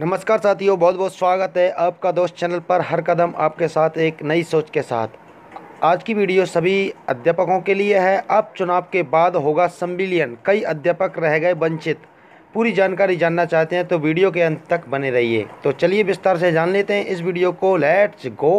नमस्कार साथियों बहुत बहुत स्वागत है आपका दोस्त चैनल पर हर कदम आपके साथ एक नई सोच के साथ आज की वीडियो सभी अध्यापकों के लिए है अब चुनाव के बाद होगा संविलियन कई अध्यापक रह गए वंचित पूरी जानकारी जानना चाहते हैं तो वीडियो के अंत तक बने रहिए तो चलिए विस्तार से जान लेते हैं इस वीडियो को लेट्स गो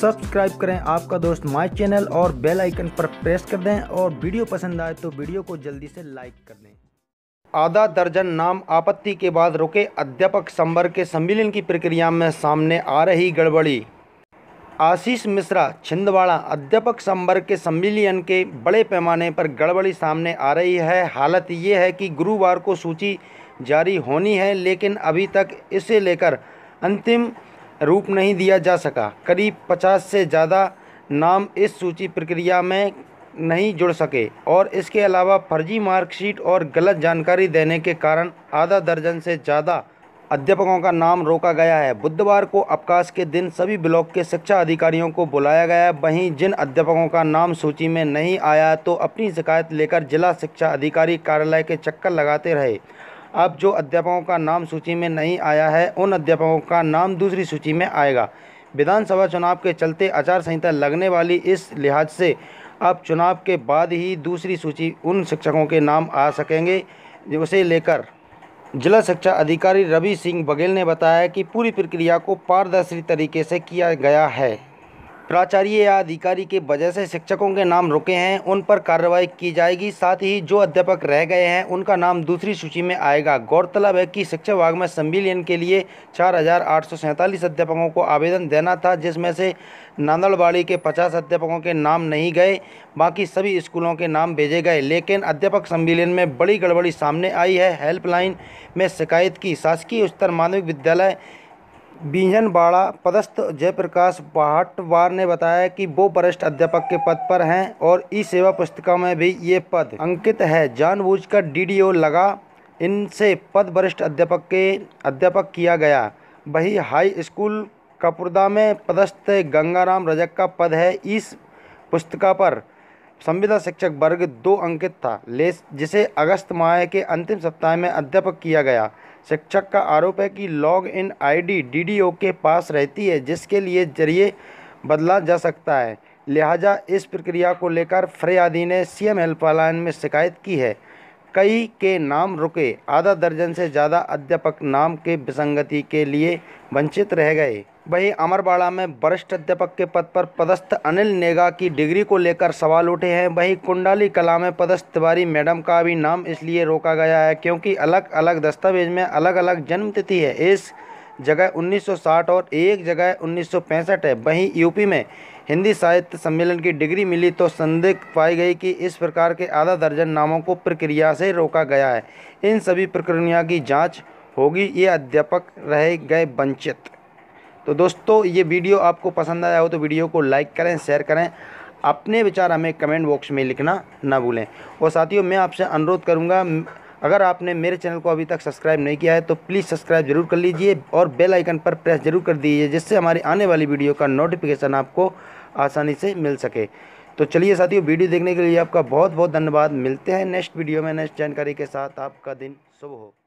सब्सक्राइब करें आपका दोस्त माय चैनल और बेल आइकन पर प्रेस कर दें और वीडियो पसंद आए तो वीडियो को जल्दी से लाइक कर दें आधा दर्जन नाम आपत्ति के बाद रुके अध्यापक संबर के सम्मेलन की प्रक्रिया में सामने आ रही गड़बड़ी आशीष मिश्रा छिंदवाड़ा अध्यापक संवर्ग के सम्मेलन के बड़े पैमाने पर गड़बड़ी सामने आ रही है हालत ये है कि गुरुवार को सूची जारी होनी है लेकिन अभी तक इसे लेकर अंतिम रूप नहीं दिया जा सका करीब पचास से ज़्यादा नाम इस सूची प्रक्रिया में नहीं जुड़ सके और इसके अलावा फर्जी मार्कशीट और गलत जानकारी देने के कारण आधा दर्जन से ज़्यादा अध्यापकों का नाम रोका गया है बुधवार को अवकाश के दिन सभी ब्लॉक के शिक्षा अधिकारियों को बुलाया गया वहीं जिन अध्यापकों का नाम सूची में नहीं आया तो अपनी शिकायत लेकर जिला शिक्षा अधिकारी कार्यालय के चक्कर लगाते रहे अब जो अध्यापकों का नाम सूची में नहीं आया है उन अध्यापकों का नाम दूसरी सूची में आएगा विधानसभा चुनाव के चलते आचार संहिता लगने वाली इस लिहाज से अब चुनाव के बाद ही दूसरी सूची उन शिक्षकों के नाम आ सकेंगे उसे लेकर जिला शिक्षा अधिकारी रवि सिंह बघेल ने बताया कि पूरी प्रक्रिया को पारदर्शी तरीके से किया गया है प्राचार्य या अधिकारी के वजह से शिक्षकों के नाम रुके हैं उन पर कार्रवाई की जाएगी साथ ही जो अध्यापक रह गए हैं उनका नाम दूसरी सूची में आएगा गौरतलब है कि शिक्षा विभाग में संविलियन के लिए चार अध्यापकों को आवेदन देना था जिसमें से नांदड़वाड़ी के पचास अध्यापकों के नाम नहीं गए बाकी सभी स्कूलों के नाम भेजे गए लेकिन अध्यापक संविलियन में बड़ी गड़बड़ी सामने आई है हेल्पलाइन में शिकायत की शासकीय उच्चतर माध्यमिक विद्यालय बाड़ा पदस्थ जयप्रकाश पाहटवार ने बताया कि वो वरिष्ठ अध्यापक के पद पर हैं और ई सेवा पुस्तिका में भी ये पद अंकित है जानबूझकर डीडीओ लगा इनसे पद वरिष्ठ अध्यापक के अध्यापक किया गया वही हाई स्कूल कपुरदा में पदस्थ गंगाराम रजक का पद है इस पुस्तिका पर संविदा शिक्षक वर्ग दो अंकित था ले जिसे अगस्त माह के अंतिम सप्ताह में अध्यापक किया गया शिक्षक का आरोप है कि लॉग इन आई डी के पास रहती है जिसके लिए जरिए बदला जा सकता है लिहाजा इस प्रक्रिया को लेकर फरियादी ने सीएम हेल्पलाइन में शिकायत की है कई के नाम रुके आधा दर्जन से ज़्यादा अध्यापक नाम के विसंगति के लिए वंचित रह गए वहीं अमरबाड़ा में वरिष्ठ अध्यापक के पद पर पदस्थ अनिल नेगा की डिग्री को लेकर सवाल उठे हैं वहीं कुंडाली कला में पदस्थ तिवारी मैडम का भी नाम इसलिए रोका गया है क्योंकि अलग अलग दस्तावेज में अलग अलग जन्म तिथि है इस जगह 1960 और एक जगह 1965 है वहीं यूपी में हिंदी साहित्य सम्मेलन की डिग्री मिली तो संदिग्ध पाई गई कि इस प्रकार के आधा दर्जन नामों को प्रक्रिया से रोका गया है इन सभी प्रक्रिया की जाँच होगी ये अध्यापक रह गए वंचित तो दोस्तों ये वीडियो आपको पसंद आया हो तो वीडियो को लाइक करें शेयर करें अपने विचार हमें कमेंट बॉक्स में लिखना ना भूलें और साथियों मैं आपसे अनुरोध करूँगा अगर आपने मेरे चैनल को अभी तक सब्सक्राइब नहीं किया है तो प्लीज़ सब्सक्राइब जरूर कर लीजिए और बेल आइकन पर प्रेस जरूर कर दीजिए जिससे हमारी आने वाली वीडियो का नोटिफिकेशन आपको आसानी से मिल सके तो चलिए साथियों वीडियो देखने के लिए आपका बहुत बहुत धन्यवाद मिलते हैं नेक्स्ट वीडियो में नेक्स्ट जानकारी के साथ आपका दिन शुभ हो